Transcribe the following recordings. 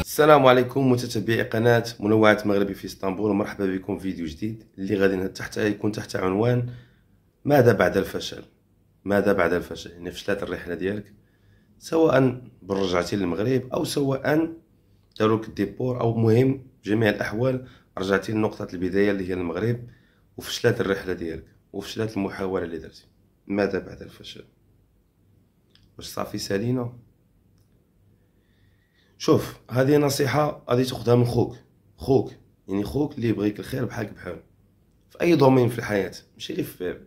السلام عليكم متتبعي قناة منوعة مغربي في اسطنبول ومرحبا بكم في فيديو جديد اللي غادي تحت يكون تحت عنوان ماذا بعد الفشل ماذا بعد الفشل يعني فشلات الرحلة ديالك سواء بالرجعتي للمغرب او سواء داروك الديبور او مهم جميع الاحوال رجعتي لنقطة البداية اللي هي المغرب وفشلات الرحلة ديالك وفشلات المحاولة اللي درتي ماذا بعد الفشل واش صافي سالينا شوف هذه نصيحة غادي تاخدها من خوك خوك يعني خوك اللي يبغيك الخير بحالك بحال في اي دومين في الحياة ماشي غير في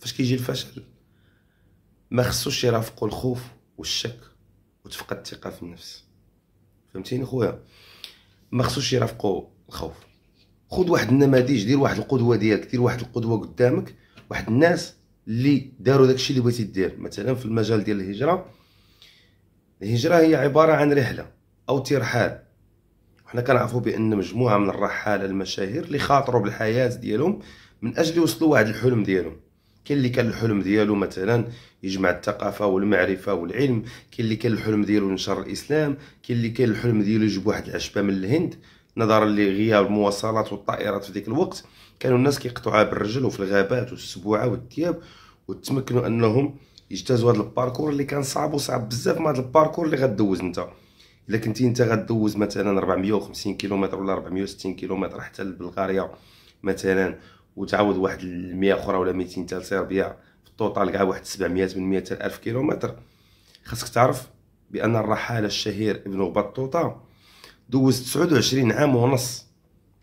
فاش كيجي الفشل ما خصوش يرافقو الخوف والشك وتفقد الثقة في النفس فهمتيني خويا ما خصوش يرافقو الخوف خذ واحد النماذج دير واحد القدوه ديالك دير واحد القدوه قدامك واحد الناس اللي داروا داكشي اللي بغيتي دير مثلا في المجال ديال الهجره الهجره هي عباره عن رحله او ترحال حنا كنعرفوا بان مجموعه من الرحاله المشاهير اللي خاطروا بالحياه ديالهم من اجل يوصلوا واحد الحلم ديالهم كاين اللي كان الحلم ديالو مثلا يجمع الثقافه والمعرفه والعلم كاين اللي كان الحلم ديالو ينشر الاسلام كاين اللي كان الحلم ديالو يجيب واحد العشبه من الهند نظرا لغياب المواصلات والطائرات في ذاك الوقت كانوا الناس كيقطعوها بالرجل وفي الغابات والسبوعه والثياب وتمكنوا انهم يجتازوا هذا الباركور اللي كان صعب وصعب بزاف مع هذا الباركور اللي غدوز انت الا كنتي انت غدوز مثلا 450 كيلومتر ولا 460 كيلومتر حتى لبلغاريا مثلا وتعاود واحد 100 اخرى ولا 200 حتى لصربيا في الطوطال كاع واحد 700 800 حتى 1000 كيلومتر خاصك تعرف بان الرحاله الشهير ابن بطوطه دوزت 29 عام ونص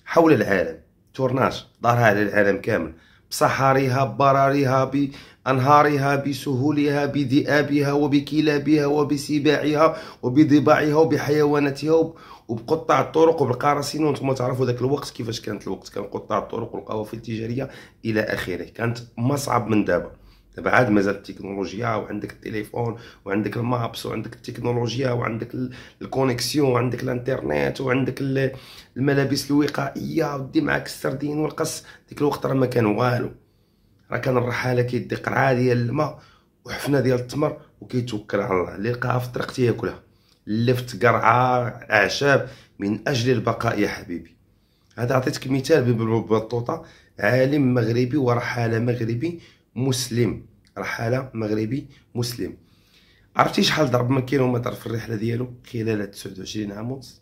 حول العالم تورناج دارها على العالم كامل بصحاريها براريها بأنهارها بسهولها بذئابها وبكلابها وبسباعها وبضباعها وبحيواناتها وبقطع الطرق وبالقراصنة وانتم تعرفوا ذاك الوقت كيفاش كانت الوقت كان قطاع الطرق والقوافل التجارية إلى آخره كانت مصعب من دابا دابا عاد مازال التكنولوجيا وعندك التليفون وعندك المابس وعندك التكنولوجيا وعندك الكونيكسيون وعندك الانترنت وعندك الملابس الوقائيه ودي معاك السردين والقص ديك الوقت راه ما كان والو راه كان الرحاله كيدي قرعه ديال الماء وحفنه ديال التمر وكيتوكل على الله اللي لقاها في الطريق تياكلها لفت قرعه اعشاب من اجل البقاء يا حبيبي هذا عطيتك مثال ببطوطه عالم مغربي ورحاله مغربي مسلم رحاله مغربي مسلم عرفتي شحال ضرب من كيلومتر في الرحله ديالو خلال 29 عام ونص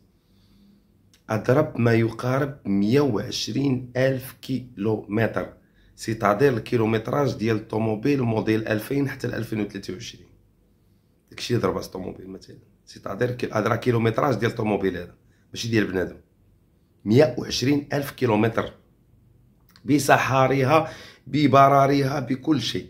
اضرب ما يقارب 120 الف كيلومتر تعديل الكيلومتراج ديال الطوموبيل موديل 2000 حتى 2023 داكشي اللي ضربها الطوموبيل مثلا سي سيتادير أدرا كيلومتراج ديال الطوموبيل هذا ماشي ديال بنادم 120 الف كيلومتر بصحاريها ببراريها بكل شيء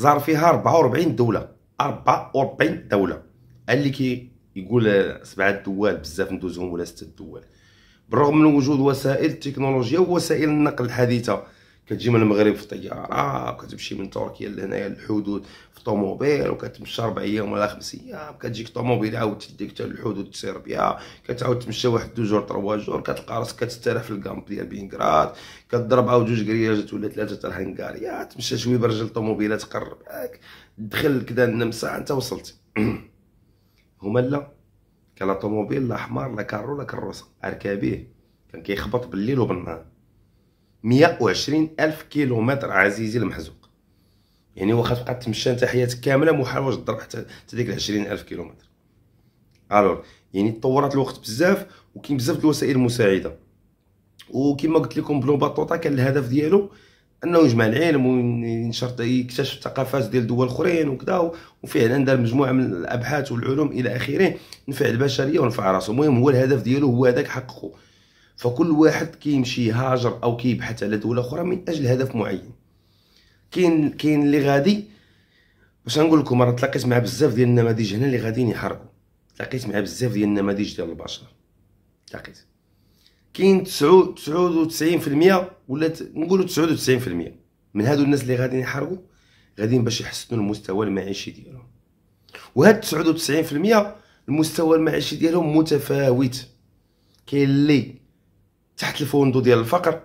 ظهر فيها 44 دوله 44 دوله اللي كي يقول سبعه دول بزاف ندوزهم ولا سته دول بالرغم من وجود وسائل التكنولوجيا ووسائل النقل الحديثه كتجي من المغرب في الطياره وكتمشي آه، من تركيا لهنايا للحدود في الطوموبيل وكتمشى اربع ايام ولا خمس ايام كتجيك طوموبيل عاود تديك حتى للحدود تسير كتعاود تمشى واحد دو جور تروا جور كتلقى راسك كتستريح في الكامب ديال بينغراد كضرب عاود جوج كرياجات ولا ثلاثه تاع الهنغاريا تمشى شويه برجل طوموبيلات تقرب هاك دخل كدا النمسا انت وصلت هما لا كان لا طوموبيل لا حمار لا كارو لا كروسه اركابيه كان كيخبط بالليل وبالنهار 120 ألف كيلومتر عزيزي المحزوق يعني واخا تبقى تمشى انت حياتك كامله محال واش تضرب حتى ديك 20 ألف كيلومتر الوغ يعني تطورات الوقت بزاف وكاين بزاف د الوسائل المساعده وكما قلت لكم بلو باطوطا كان الهدف ديالو انه يجمع العلم وينشر يكتشف ثقافات ديال دول اخرين وكذا وفعلا دار مجموعه من الابحاث والعلوم الى اخره نفع البشريه ونفع راسو المهم هو الهدف ديالو هو هذاك حققه فكل واحد كيمشي يهاجر او كيبحث على دوله اخرى من اجل هدف معين كاين كاين اللي غادي باش نقول لكم راه تلاقيت مع بزاف ديال النماذج هنا اللي غاديين يحرقوا تلاقيت مع بزاف ديال النماذج ديال البشر تلاقيت كاين 99% ولا نقولوا 99% من هادو الناس اللي غاديين يحرقوا غاديين باش يحسنوا المستوى المعيشي ديالهم وهاد 99% المستوى المعيشي ديالهم متفاوت كاين اللي تحت الفوندو ديال الفقر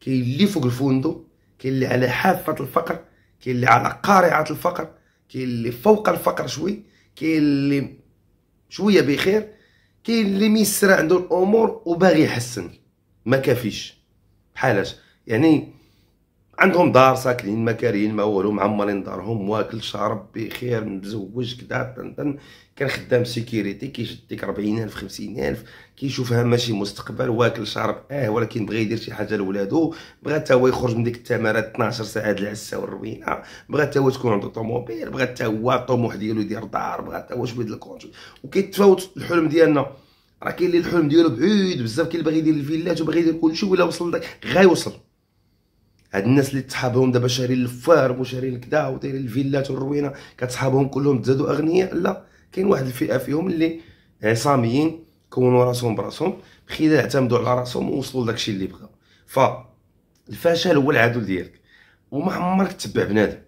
كاين اللي فوق الفوندو كاين اللي على حافه الفقر كاين اللي على قارعه الفقر كاين اللي فوق الفقر شوي كاين اللي شويه بخير كاين اللي ميسر عنده الامور وباغي يحسن ما كافيش بحالاش يعني عندهم دار ساكنين ما كارهين ما والو معمرين دارهم واكل شارب بخير مزوج كدا طنطن كان خدام سيكيريتي كيشد كيشديك 40000 50000 كيشوفها ماشي مستقبل واكل شارب اه ولكن بغى يدير شي حاجه لولادو بغى حتى هو يخرج من ديك التمارات 12 ساعه العسه والروينه بغى حتى هو تكون عنده طوموبيل بغى حتى هو الطموح ديالو يدير دار بغى حتى هو شويه ديال الكونجو وكيتفاوت الحلم ديالنا راه كاين اللي الحلم ديالو بعيد بزاف كاين اللي باغي يدير الفيلات وباغي يدير كلشي ولا وصل غيوصل هاد الناس اللي تصحابهم دابا شارين الفارم وشارين كدا ودايرين الفيلات والروينه كتصحابهم كلهم تزادوا اغنياء لا كاين واحد الفئه فيهم اللي عصاميين كونوا راسهم براسهم بخلال اعتمدوا على راسهم ووصلوا لداكشي اللي بغاو فالفشل هو العدو ديالك وما عمرك تتبع بنادم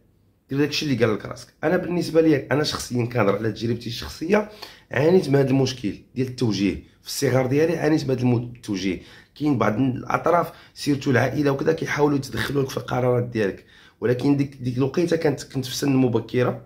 دير داكشي اللي قال لك راسك انا بالنسبه لي انا شخصيا كنهضر على تجربتي الشخصيه عانيت من هذا المشكل ديال التوجيه في الصغر ديالي عانيت من هذا التوجيه كاين بعض الاطراف سيرتو العائله وكذا كيحاولوا يتدخلوا لك في القرارات ديالك ولكن ديك ديك الوقيته كانت كنت في سن مبكره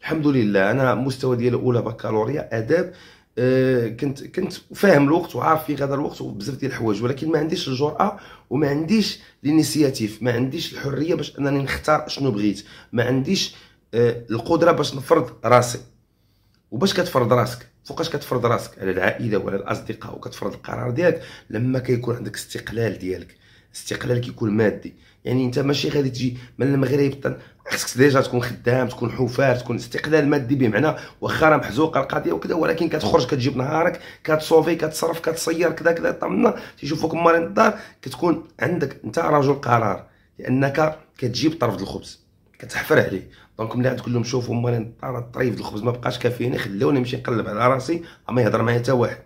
الحمد لله انا مستوى ديال الاولى بكالوريا اداب أه كنت كنت فاهم الوقت وعارف في غدا الوقت وبزاف ديال الحوايج ولكن ما عنديش الجرأه وما عنديش الانيسياتيف ما عنديش الحريه باش انني نختار شنو بغيت ما عنديش أه القدره باش نفرض راسي وباش كتفرض راسك فوقاش كتفرض راسك على العائله وعلى الاصدقاء وكتفرض القرار ديالك لما كيكون عندك استقلال ديالك استقلال كيكون مادي يعني انت ماشي غادي تجي من المغرب خصك ديجا تكون خدام تكون حفار تكون استقلال مادي بمعنى واخا راه محزوقه القضيه وكذا ولكن كتخرج كتجيب نهارك كتصوفي كتصرف كتصير كذا كذا طمنا تيشوفوك مريض الدار كتكون عندك انت رجل قرار لانك كتجيب طرف الخبز كتحفر عليه دونك ملي تقول لهم شوفوا مالي طريف الطريف الخبز ما بقاش كافيني خلوني نمشي نقلب على راسي ما يهضر معايا حتى واحد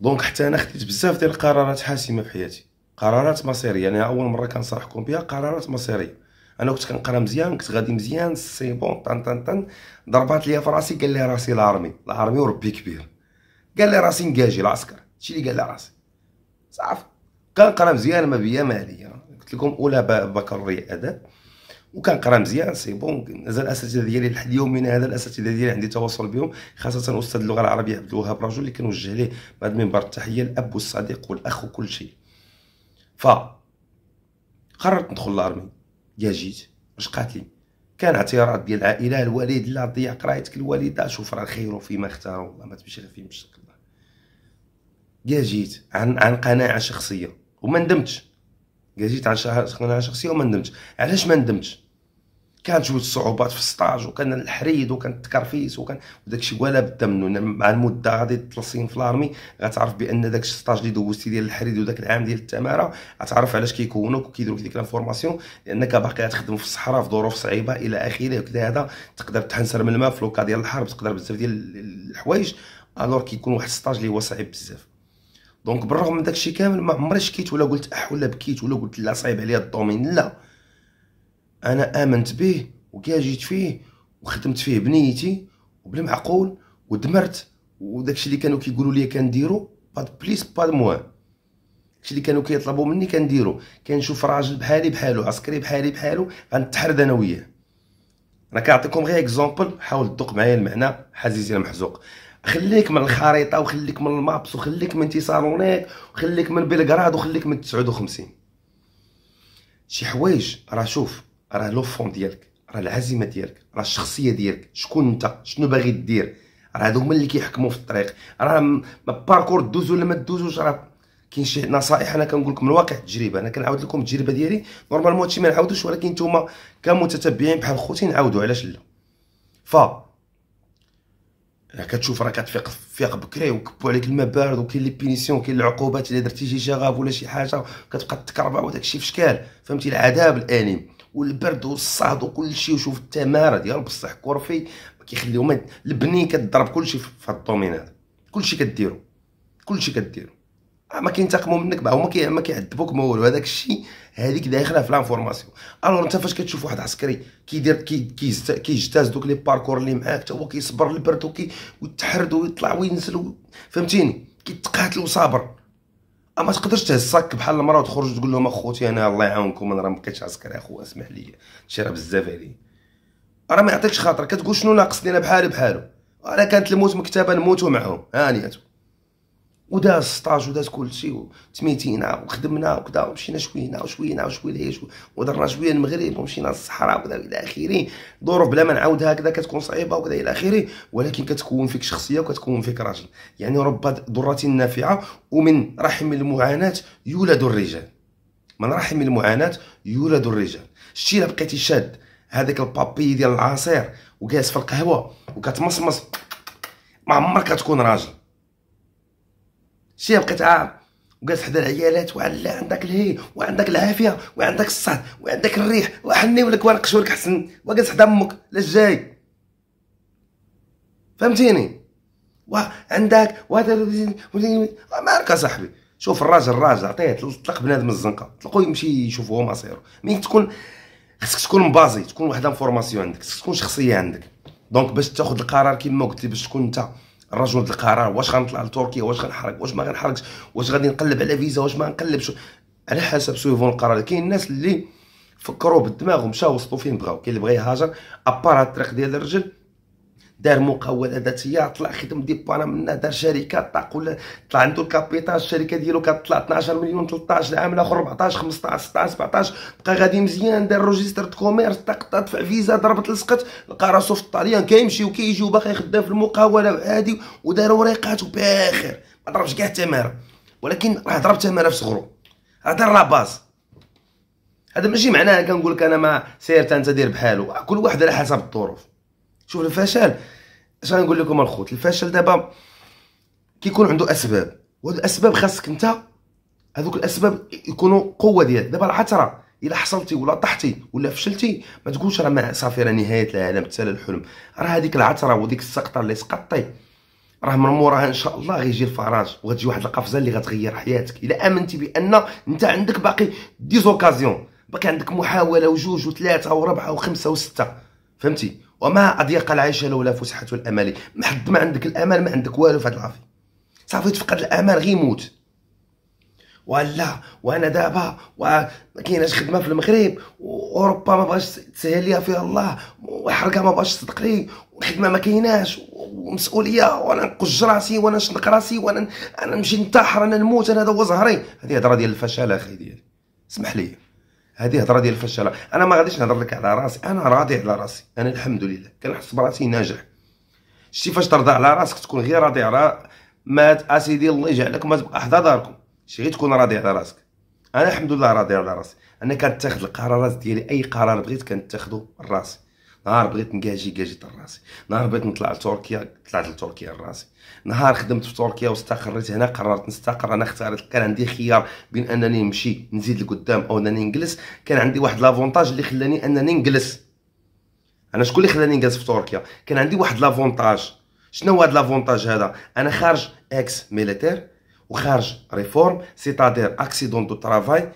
دونك حتى انا خديت بزاف ديال القرارات حاسمه في حياتي قرارات مصيريه انا يعني اول مره كنصرحكم بها قرارات مصيريه انا كنت كنقرا مزيان كنت غادي مزيان سي بون طن طن طن ضربات ليا في راسي قال لي راسي لارمي لارمي وربي كبير قال لي راسي نكاجي العسكر هادشي اللي قال لي راسي صافي كنقرا مزيان ما بيا ما عليا قلت لكم اولى بكالوريا اداب وكنقرا مزيان سي بون مازال الاساتذه ديالي لحد يومنا هذا الاساتذه ديالي عندي تواصل بهم خاصه استاذ اللغه العربيه عبد الوهاب رجل اللي كنوجه ليه بعد منبر التحيه الاب والصديق والاخ وكل شيء ف قررت ندخل لارمي يا جيت اش قالت لي كان اعتراض ديال العائله الوالد لا ضيع قرايتك الوالده شوف راه الخير فيما اختاروا والله ما تمشي غير فيهم بشكل الله يا جيت عن عن قناعه شخصيه وما ندمتش جيت على قناعه شخصيه وما ندمتش علاش ما ندمتش كانت جوج صعوبات في السطاج وكان الحريد وكان التكرفيس وكان داكشي ولا بد منه مع المده غادي تلصين سنين في الارمي غتعرف بان داك السطاج اللي دوزتي ديال الحريد وداك العام ديال التماره غتعرف علاش كيكونوك وكيديروا ديك لافورماسيون لانك باقي غتخدم في الصحراء في ظروف صعيبه الى اخره وكذا هذا تقدر تحنسر من الماء في لوكا ديال الحرب تقدر بزاف ديال الحوايج الوغ كيكون واحد السطاج اللي هو صعيب بزاف دونك بالرغم من داكشي كامل ما عمري شكيت ولا قلت اح ولا بكيت ولا قلت لا صعيب عليا الدومين لا انا امنت به وكاجيت فيه وخدمت فيه بنيتي وبالمعقول ودمرت وداكشي اللي كانوا كيقولوا لي كنديرو با بليس با موان داكشي اللي كانوا كيطلبوا مني كنديرو كنشوف راجل بحالي بحالو عسكري بحالي بحالو غنتحرد انا وياه انا كنعطيكم غير اكزومبل حاول تدق معايا المعنى حزيزي المحزوق خليك من الخريطه وخليك من المابس وخليك من تيسالونيك وخليك من بلغراد وخليك من 59 شي حوايج راه شوف راه لو فون ديالك راه العزيمه ديالك راه الشخصيه ديالك شكون انت شنو باغي دير راه هادو هما اللي كيحكموا في الطريق راه باركور دوز ولا ما دوزوش راه كاين شي نصائح انا كنقول لكم من واقع التجربه انا كنعاود لكم التجربه ديالي نورمالمون هادشي ما نعاودوش ولكن نتوما كمتتبعين بحال خوتي نعاودوا علاش لا ف راه كتشوف راه كتفيق فيق بكري وكبوا عليك الماء بارد وكاين لي بينيسيون كاين العقوبات الا درتي شي شغب ولا شي حاجه كتبقى تكربع وداك الشيء في شكال فهمتي العذاب الاليم والبرد والصهد وكل شيء وشوف التماره ديال بصح كورفي ما كيخليهم البنين كضرب كل شيء في هاد الدومين هذا كل شيء كديرو كل شيء كديرو ما كينتقموا منك بقى هما ما كيعذبوك ما والو هذاك الشيء هذيك داخله في لانفورماسيون الوغ انت فاش كتشوف واحد عسكري كيدير كيجتاز دوك لي باركور اللي معاك حتى هو كيصبر البرد وكي ويتحرد ويطلع وينزل فهمتيني كيتقاتل وصابر ما تقدرش تهز الصاك بحال المرا وتخرج تقول لهم اخوتي انا الله يعاونكم انا راه ما بقيتش عسكري اخو اسمح لي هادشي راه بزاف عليا راه ما يعطيكش خاطر كتقول شنو ناقصني انا بحالي بحالو انا كانت الموت مكتبه نموتو معاهم هانيتو وداز سطاج وداز كلشي تميتينا وخدمنا وكذا ومشينا شوينا وشوينا وشويه ودرنا شويه المغرب ومشينا للصحراء وكذا الى اخره ظروف بلا ما نعاودها هكذا كتكون صعيبه وكذا الى اخره ولكن كتكون فيك شخصيه وكتكون فيك راجل يعني رب ضره نافعه ومن رحم المعاناه يولد الرجال من رحم المعاناه يولد الرجال شتي الا بقيتي شاد هذاك البابي ديال العصير وجالس في القهوه وكتمصمص ما عمرك كتكون راجل شي بقيت عام وجالس حدا العيالات وعلى عندك الهي وعندك العافيه وعندك الصحه وعندك الريح وحني ولك ورقش ولك حسن وجالس حدا امك لاش جاي فهمتيني وعندك مالك صاحبي شوف الراجل الراجل عطيه طلق بنادم الزنقه طلقو يمشي يشوف هو مصيره مين تكون خصك تكون مبازي تكون واحد فورماسيون عندك خصك تكون شخصيه عندك دونك باش تاخذ القرار كيما قلت لي باش تكون انت الرجل القرار واش غنطلع لتركيا واش غنحرق واش ما غنحرقش واش غادي نقلب على فيزا واش ما نقلبش على حسب سويفون القرار كاين الناس اللي فكروا بالدماغ ومشاو وسطو فين بغاو كاين اللي بغى يهاجر ابار الطريق ديال الرجل دار مقاوله ذاتيه طلع خدم ديبانا منها دار شركه طاق ولا طلع عنده الكابيتال الشركه ديالو كطلع 12 مليون 13 العام الاخر 14 15 16 17 بقى غادي مزيان دار روجيستر كوميرس طاق دفع فيزا ضربت لصقت لقى راسو في الطاليان كيمشي وكيجي وباقي خدام في المقاوله وعادي ودار وريقات وباخر ما ضربش كاع التماره ولكن راه ضرب تماره في صغرو راه دار لاباز هذا ماشي معناه كنقول لك انا ما تا انت دير بحالو كل واحد على حسب الظروف شوف الفشل اش غنقول لكم الخوت الفشل دابا كيكون عنده اسباب وهاد الاسباب خاصك انت هذوك الاسباب يكونوا قوه ديالك دابا راه الا حصلتي ولا طحتي ولا فشلتي ما تقولش راه صافي راه نهايه العالم تسالى الحلم راه هذيك العثره وديك السقطه اللي سقطتي راه من موراها ان شاء الله غيجي الفراج وغتجي واحد القفزه اللي غتغير حياتك الا امنتي بان انت عندك باقي دي زوكازيون باقي عندك محاوله وجوج وثلاثه وربعه وخمسه وسته فهمتي وما اضيق العيش لولا فسحه الامل ما حد ما عندك الامل ما عندك والو في العافيه صافي تفقد الامل غيموت ولا وانا دابا وما كايناش خدمه في المغرب واوروبا ما بغاش تسهل ليا فيها الله وحركه ما بغاش تصدق لي والخدمه ما كايناش ومسؤوليه وانا نقج راسي وانا نشنق راسي وانا انا نمشي ننتحر انا نموت انا هذا هو زهري هذه هضره ديال الفشل اخي ديالي اسمح لي هذه هضره ديال الفشله انا ما غاديش نهضر لك على راسي انا راضي على راسي انا الحمد لله كنحس براسي ناجح شتي فاش ترضى على راسك تكون غير راضي على ما اسيدي الله يجعلك ما تبقى حدا داركم شي غير تكون راضي على راسك انا الحمد لله راضي على راسي انا كنتاخذ القرارات ديالي اي قرار بغيت كنتاخذو راسي نهار بغيت نكاجي كاجيت راسي نهار بغيت نطلع لتركيا طلعت لتركيا راسي نهار خدمت في تركيا واستقريت هنا قررت نستقر انا اختارت كان عندي خيار بين انني نمشي نزيد لقدام او انني نجلس كان عندي واحد لافونتاج اللي خلاني انني نجلس انا شكون اللي خلاني نجلس في تركيا كان عندي واحد لافونتاج شنو هو هذا لافونتاج هذا انا خارج اكس ميليتير وخارج ريفورم سيتادير اكسيدون دو ترافاي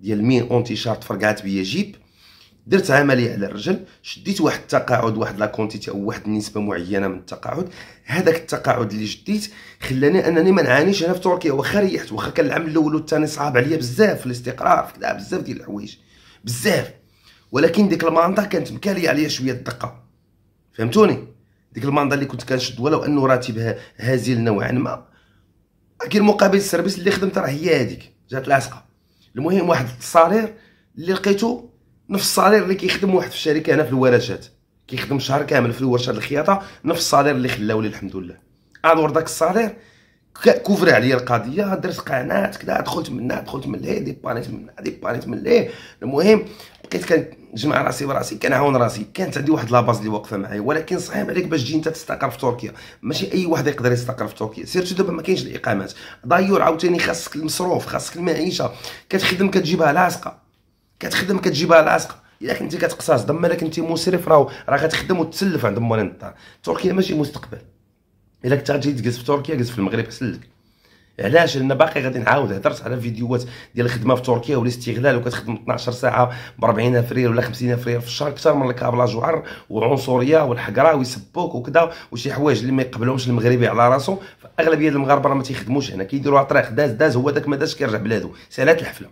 ديال مين اونتي شارت فرقعت بيا جيب درت عمليه على الرجل شديت واحد التقاعد واحد لا كونتيتي او واحد النسبه معينه من التقاعد هذاك التقاعد اللي شديت خلاني انني ما نعانيش هنا في تركيا واخا ريحت واخا كان العام الاول والثاني صعاب عليا بزاف في الاستقرار في بزاف ديال الحوايج بزاف ولكن ديك المانطا كانت مكاليه عليا شويه الدقه فهمتوني ديك المانطا اللي كنت كنشد ولو انه راتبها هزيل نوعا ما لكن مقابل السيرفيس اللي خدمت راه هي هذيك جات لاصقه المهم واحد الصالير اللي لقيتو نفس الصالير اللي كيخدم واحد في الشركه هنا في الورشات كيخدم شهر كامل في الورشه الخياطه نفس الصالير اللي خلاو لي الحمد لله ادور داك الصالير كوفر عليا القضيه درت قناه كذا دخلت من هنا دخلت من ليه ديبانيت من هنا ديبانيت من هنا المهم بقيت كنجمع راسي براسي كنعاون راسي كانت عندي واحد لاباز اللي واقفه معايا ولكن صعيب عليك باش تجي انت تستقر في تركيا ماشي اي واحد يقدر يستقر في تركيا سيرتو دابا ما كاينش الاقامات ضيور عاوتاني خاصك المصروف خاصك المعيشه كتخدم كتجيبها لاصقه كتخدم كتجيبها العسق الا كنتي كتقصاص ضما الا كنتي مسرف راه راه غتخدم وتسلف عند مولاي الدار تركيا ماشي مستقبل الا كنت غتجي تجلس في تركيا جلس في المغرب احسن لك علاش لان باقي غادي نعاود هضرت على فيديوهات ديال الخدمه في تركيا والاستغلال وكتخدم 12 ساعه ب 40 الف ريال ولا 50 الف ريال في الشهر اكثر من الكابلاج وعر وعنصريه والحقره ويسبوك وكذا وشي حوايج اللي ما يقبلهمش المغربي على راسو فاغلبيه المغاربه راه ما تيخدموش هنا كيديروها طريق داز داز هو داك ما داش كيرجع بلادو سالات الحفله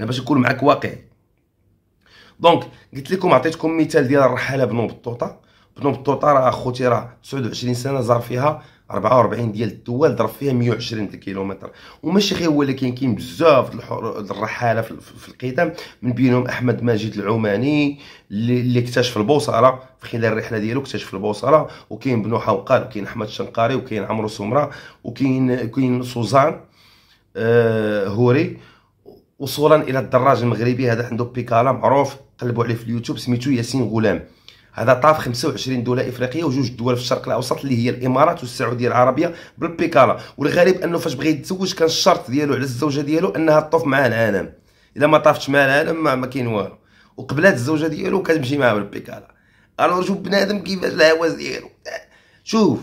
انا باش نكون معاك واقعي دونك قلت لكم عطيتكم مثال ديال الرحاله بنو بطوطه بنو بطوطه راه خوتي راه 29 سنه زار فيها 44 ديال الدول ضرب فيها 120 كيلومتر وماشي غير هو اللي كاين كاين بزاف الرحاله في القدم من بينهم احمد ماجد العماني اللي اكتشف البوصله في خلال الرحله ديالو اكتشف البوصله وكاين بنو حوقال وكاين احمد الشنقاري وكاين عمرو سمره وكاين كاين سوزان آه هوري وصولا الى الدراج المغربي هذا عنده بيكالا معروف قلبوا عليه في اليوتيوب سميتو ياسين غلام هذا طاف 25 دوله افريقيه وجوج دول في الشرق الاوسط اللي هي الامارات والسعوديه العربيه بالبيكالا والغريب انه فاش بغى يتزوج كان الشرط ديالو على الزوجه ديالو انها تطوف معاه العالم الا ما طافتش مع العالم ما, ما كاين والو وقبلات الزوجه ديالو كتمشي معاه بالبيكالا الو شوف بنادم كيفاش العواز ديالو شوف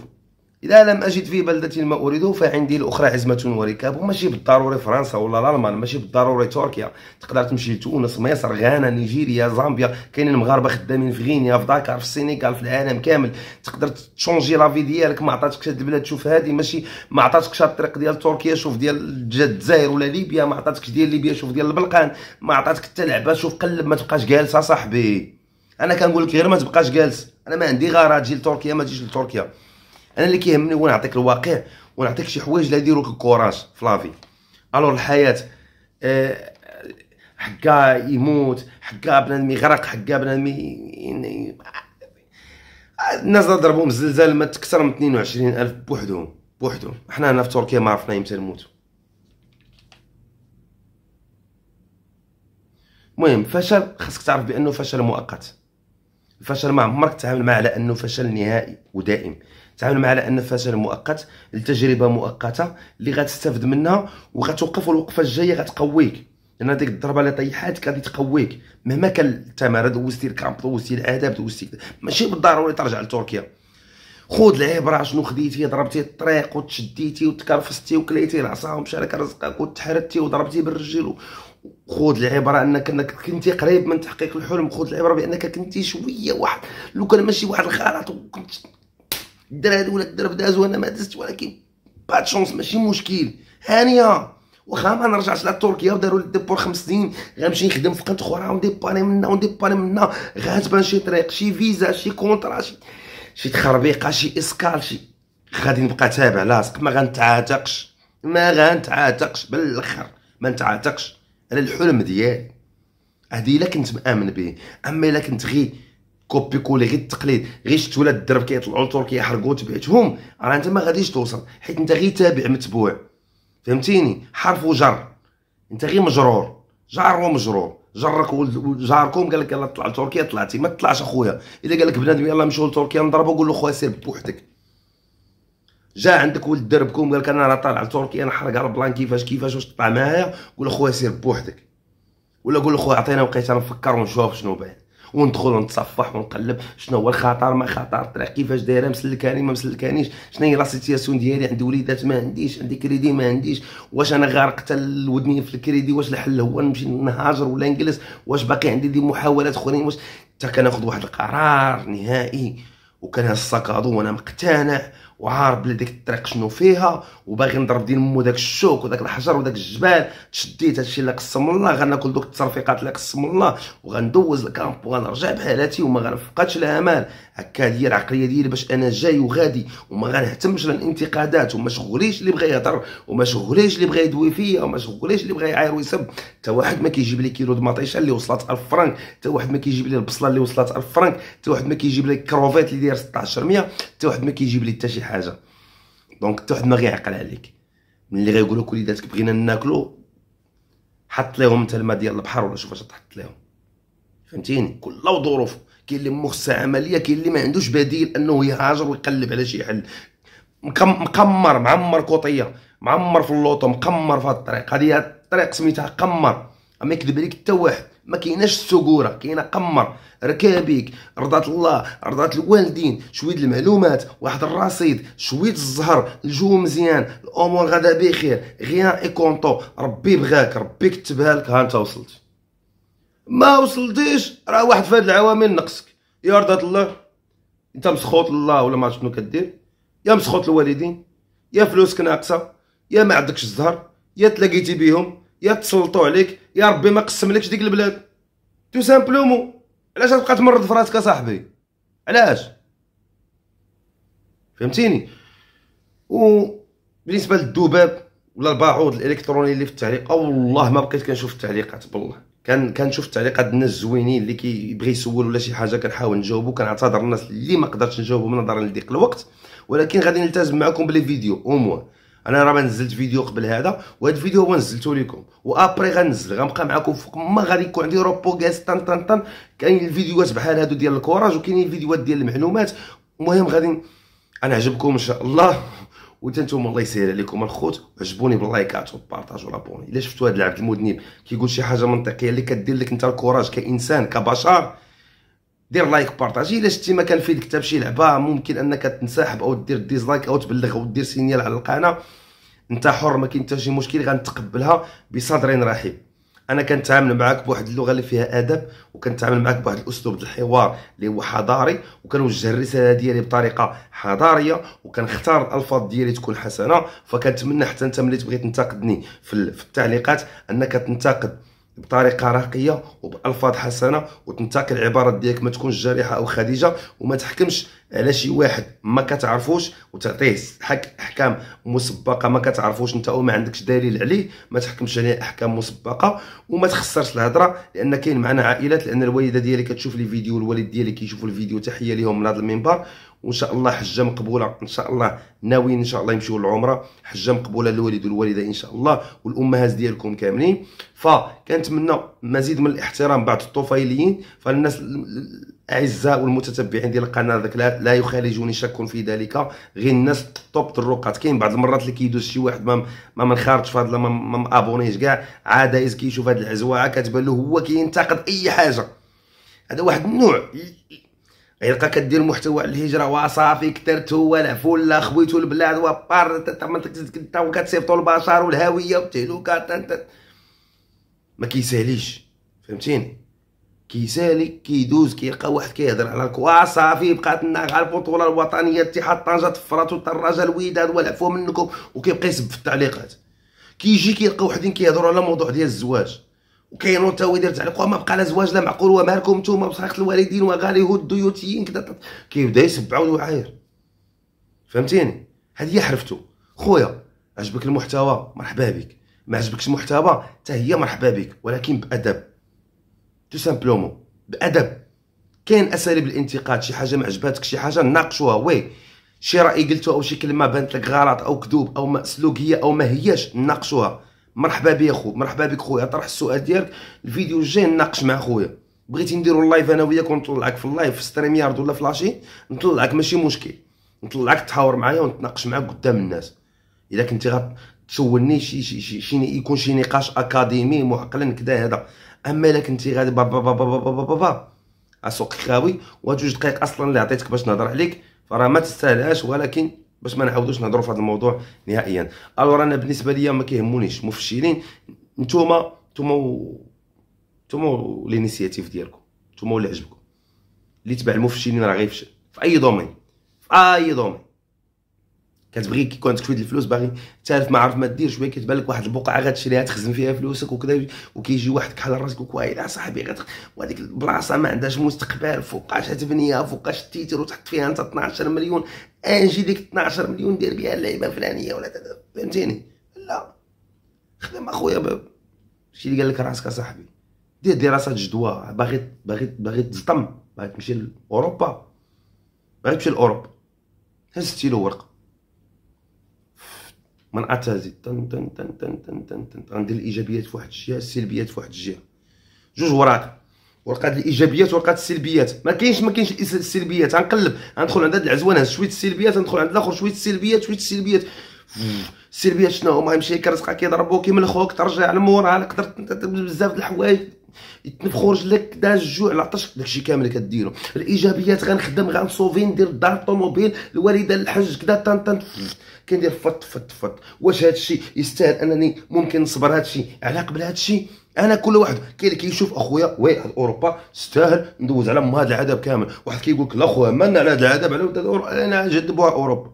إذا لم أجد في بلدة ما أريده فعندي الأخرى عزمة وركاب وماشي بالضروري فرنسا ولا الألمان ماشي بالضروري تركيا تقدر تمشي لتونس مصر غانا نيجيريا زامبيا كاينين المغاربة خدامين في غينيا في داكار في السينيكال في العالم كامل تقدر تشونجي لافي ديالك ما عطاتكش هاد البلاد شوف هادي ماشي ما عطاتكش هاد الطريق ديال تركيا شوف ديال الجزائر ولا ليبيا ما عطاتكش ديال ليبيا شوف ديال البلقان ما عطاتك حتى لعبه شوف قلب ما تبقاش جالس أصاحبي انا كنقول لك غير ما تبقاش جالس انا ما عندي غرض تجي لتركيا ما تجيش لتركيا انا اللي كيهمني هو نعطيك الواقع ونعطيك شي حوايج اللي يديروك الكوراج في لافي الور الحياه أه حقا يموت حقا بنادم يغرق حقا بنادم ي... الناس اللي ضربهم الزلزال ما تكثر من 22 الف بوحدهم بوحدهم حنا هنا في تركيا ما عرفنا يمتى نموت المهم فشل خاصك تعرف بانه فشل مؤقت الفشل ما عمرك تتعامل معه على انه فشل نهائي ودائم تعاملوا مع على ان فشل مؤقت لتجربه مؤقته اللي غتستافد منها وغتوقف الوقفه الجايه غتقويك لان ديك الضربه اللي طيحاتك غادي تقويك مهما كان الثمره دوزتي الكامب دوزتي الاداب دوزتي ماشي بالضروري ترجع لتركيا خود العبره شنو خديتي ضربتي الطريق وتشديتي وتكرفستي وكليتي العصا ومشارك رزقك وتحرتي وضربتي بالرجل خود العبره انك انك كنتي قريب من تحقيق الحلم خود العبره بانك كنتي شويه واحد لو كان ماشي واحد الخرط وكنت الدار هذا ولا الدار داز وانا ما دزت ولكن با شونس ماشي مشكل هانيه واخا ما نرجعش لتركيا وداروا لي ديبور خمس سنين غنمشي نخدم في قنت اخرى ونديباني منا ونديباني منا غاتبان شي طريق شي فيزا شي كونطرا شي شي تخربيقه شي اسكال شي غادي نبقى تابع لاصق ما غنتعاتقش ما غنتعاتقش بالاخر ما نتعاتقش على الحلم ديالي هادي الا كنت مامن به اما الا كنت غير كوبي كولي غير التقليد غير شفت ولاد الدرب كيطلعوا لتركيا كيحرقوا تبعتهم راه انت ما غاديش توصل حيت انت غير تابع متبوع فهمتيني حرف وجر انت غير مجرور جار ومجرور جرك جاركم قال لك يلا طلع لتركيا طلعتي ما تطلعش اخويا اذا قال لك بنادم يلا مشوا لتركيا نضربه قول له خويا سير بوحدك جا عندك ولد دربكم قال لك انا راه طالع لتركيا نحرق البلان كيفاش كيفاش واش تطلع معايا قول له خويا سير بوحدك ولا قول له خويا عطينا وقيته نفكر ونشوف شنو بعد وندخل ونتصفح ونقلب شنو هو الخطر ما خطر الطريق كيفاش دايره مسلكاني ما مسلكانيش شنو هي لا سيتياسيون ديالي عندي وليدات ما عنديش عندي كريدي ما عنديش واش انا غارق حتى الودني في الكريدي واش الحل هو نمشي نهاجر ولا نجلس واش باقي عندي دي محاولات اخرين واش حتى كناخذ واحد القرار نهائي وكان الساكادو وانا مقتنع وعارف بلي ديك الطريق شنو فيها وباغي نضرب ديال مو داك الشوك وداك الحجر وداك الجبال تشديت هادشي اللي قسم الله غناكل دوك التصرفيقات اللي قسم الله وغندوز الكامب وغنرجع بحالاتي وما غنفقدش الامال هكا هي العقليه ديالي باش انا جاي وغادي وما غنهتمش للانتقادات وما شغليش اللي بغى يهضر وما شغليش اللي بغى يدوي فيا وما شغليش اللي بغى يعاير ويسب حتى واحد ما كيجيب لي كيلو مطيشه اللي وصلت 1000 فرانك حتى واحد ما كيجيب لي البصله اللي وصلت 1000 فرانك حتى واحد ما كيجيب لي كروفيت اللي داير 1600 حتى واحد ما كيجيب لي حتى شي حاجه دونك حتى واحد ما غيعقل عليك ملي لك وليداتك بغينا ناكلو حط ليهم انت الماء ديال البحر ولا شوف اش تحط ليهم فهمتيني كل ظروف كاين اللي مخ عمليه كاين اللي ما عندوش بديل انه يهاجر ويقلب على شي حل مقمر معمر كوطيه معمر في اللوطو مقمر في هاد الطريق هذه الطريق سميتها قمر ما يكذب عليك حتى واحد ما كايناش السكوره كاينه قمر ركابيك رضات الله رضات الوالدين شويه المعلومات واحد الرصيد شويه الزهر الجو مزيان الامور غدا بخير غيان اي كونطو ربي بغاك ربي كتبها لك ها انت وصلت ما وصلتيش راه واحد فهاد العوامل نقصك يا رضات الله انت مسخوط لله ولا ما عرفت شنو كدير يا مسخوط الوالدين يا فلوسك ناقصه يا ما عندكش الزهر يا تلاقيتي بيهم يا تسلطوا عليك يا ربي ما قسملكش ديك البلاد تو سامبلومون علاش غتبقى تمرض في راسك اصاحبي علاش فهمتيني و بالنسبه للذباب ولا الباعوض الالكتروني اللي في التعليق والله ما بقيت كنشوف التعليقات بالله كان كنشوف التعليقات الناس الزوينين اللي كيبغي يسول ولا شي حاجه كنحاول نجاوبو كنعتذر الناس اللي ما قدرتش نجاوبهم نظرا لضيق الوقت ولكن غادي نلتزم معكم بلي فيديو اوموا انا راه ما نزلت فيديو قبل هذا وهذا الفيديو هو نزلته لكم وابري غنزل غنبقى معكم فوق ما غادي يكون عندي روبو كاس طن طن طن كاين الفيديوهات بحال هادو ديال الكوراج وكاينين الفيديوهات ديال المعلومات المهم غادي انا عجبكم ان شاء الله وانت نتوما الله يسهل عليكم الخوت عجبوني باللايكات والبارطاج والابوني الا شفتوا هذا العبد المذنب كيقول شي حاجه منطقيه اللي كدير لك انت الكوراج كانسان كبشر دير لايك بارطاجي الا شتي ما كان فيه الكتاب شي لعبه ممكن انك تنسحب او دير ديزلايك او تبلغ او دير سينيال على القناه انت حر ما كاين حتى شي مشكل غنتقبلها بصدر رحيم انا كنتعامل معاك بواحد اللغه اللي فيها ادب وكنتعامل معاك بواحد الاسلوب الحوار اللي هو حضاري وكنوجه الرساله ديالي بطريقه حضاريه وكنختار الالفاظ ديالي تكون حسنه فكنتمنى حتى انت ملي تبغي تنتقدني في التعليقات انك تنتقد بطريقه راقيه وبالفاظ حسنه وتنتقي العبارات ديالك ما تكونش جارحه او خديجه وما تحكمش على شي واحد ما كتعرفوش وتعطيه حك احكام مسبقه ما كتعرفوش انت وما عندكش دليل عليه ما تحكمش عليه احكام مسبقه وما تخسرش الهضره لان كاين معنا عائلات لان الوالده ديالي كتشوف لي فيديو الوالد ديالي كيشوفوا الفيديو تحيه ليهم من هذا المنبر وان شاء الله حجه مقبوله ان شاء الله ناويين ان شاء الله يمشيو للعمره حجه مقبوله للوالد والوالده ان شاء الله والامهات ديالكم كاملين فكنتمنى مزيد من الاحترام بعد الطفيليين فالناس اعزاء المتتبعين ديال القناه ذاك لا يخالجني شك في ذلك غير الناس طوب الرقات كاين بعض المرات اللي كيدوز شي واحد ما ما منخرجش فهاد ما مابونيش كاع عاد عايز كيشوف هاد العزوعه كتبان له هو كينتقد اي حاجه هذا واحد النوع غيلقى كدير محتوى على الهجره وصافي كثرته ولا فلا خويتو البلاد وبار وكتصيفطوا البشر والهويه والتهلوكه ما كيسهليش فهمتيني كيسالي كيدوز كيلقى واحد كيهضر على الكوا صافي بقات لنا غير البطوله الوطنيه اتحاد طنجه تفرات وطراجه الوداد والعفو منكم وكيبقى يسب في التعليقات كيجي كيلقى وحدين كيهضروا على موضوع ديال الزواج وكاينو تا ويدير داير تعليق وما بقى لا زواج لا معقول ومالكم نتوما بصحه الوالدين وغاليه الديوتيين كذا كيبدا يسب عاود وعاير فهمتيني هذه هي حرفتو خويا عجبك المحتوى مرحبا بك ما عجبكش المحتوى حتى هي مرحبا بك ولكن بادب تو سامبلومون بادب كاين اساليب الانتقاد شي حاجه ما عجباتك شي حاجه ناقشوها وي شي راي قلته او شي كلمه بانت لك غلط او كذوب او سلوكيه او ما هياش ناقشوها مرحبا بيا خو مرحبا بك خويا طرح السؤال ديالك الفيديو الجاي نناقش مع خويا بغيتي نديرو اللايف انا وياك ونطلعك في اللايف في ستريم يارد ولا فلاشي نطلعك ماشي مشكل نطلعك تحاور معايا ونتناقش معاك قدام الناس الا كنتي تشولني شي شي شي, شي يكون شي نقاش اكاديمي معقلا كدا هذا اما الا كنتي غادي با با با با با اسوق خاوي وجوج دقائق اصلا اللي عطيتك باش نهضر عليك فراه ما تستاهلهاش ولكن باش ما نعاودوش نهضروا في هذا الموضوع نهائيا الوغ انا بالنسبه ليا ما كيهمونيش مفشلين نتوما نتوما و... نتوما لينيسياتيف ديالكم نتوما اللي عجبكم اللي تبع المفشلين راه غيفشل في اي دومين في اي دومين كتبغي كي كنت شويه الفلوس باغي تعرف ما عارف ما دير شويه كتبان لك واحد البقعه غتشريها تخزن فيها فلوسك وكذا وكيجي واحد كحل راسك وكوايل آه صاحبي غت وهذيك البلاصه ما عندهاش مستقبل فوقاش تبنيها فوقاش تيتر وتحط فيها انت 12 مليون انجي ديك 12 مليون دير بها اللعيبه الفلانيه ولا فهمتيني لا خدم اخويا شي اللي قال لك راسك اصاحبي دير دراسه جدوى باغي باغي باغي تزطم باغي تمشي لاوروبا باغي تمشي لاوروبا هز ستيلو ورقه ما نعتزل تن تن تن تن تن تن تن غندير الايجابيات في واحد الجهه السلبيات في واحد الجهه جوج وراق ورقه الايجابيات ورقه السلبيات ما كاينش ما كاينش السلبيات غنقلب غندخل عند هاد العزوان هز شويه السلبيات غندخل عند الاخر شويه السلبيات شويه السلبيات السلبيات شنو هما يمشي كرزقك يضربوك من ترجع لمورا قدرت بزاف د الحوايج تنفخ لك دا الجوع العطش داكشي كامل كديرو الايجابيات غنخدم غنصوفي ندير دار الطوموبيل الوالده الحج كدا طن طن كندير فط فط فط واش هادشي يستاهل انني ممكن نصبر هادشي على قبل هادشي انا كل واحد كاين اللي كيشوف اخويا وي اوروبا تستاهل ندوز على هذا العذاب كامل واحد كيقول لك لا خويا مالنا على هذا العذاب على انا جذبوها اوروبا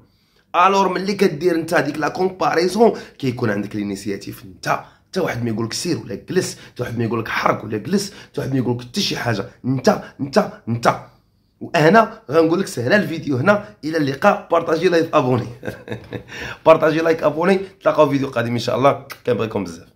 الور ملي كدير انت هذيك لا كومباريزون كيكون عندك لينيسياتيف انت حتى واحد ما يقولك سير ولا جلس حتى واحد ما يقولك حرك ولا جلس حتى واحد ما يقولك حتى شي حاجه انت انت انت وانا غنقول لك سهله الفيديو هنا الى اللقاء بارطاجي لايك ابوني بارطاجي لايك ابوني تلاقاو فيديو قادم ان شاء الله كنبغيكم بزاف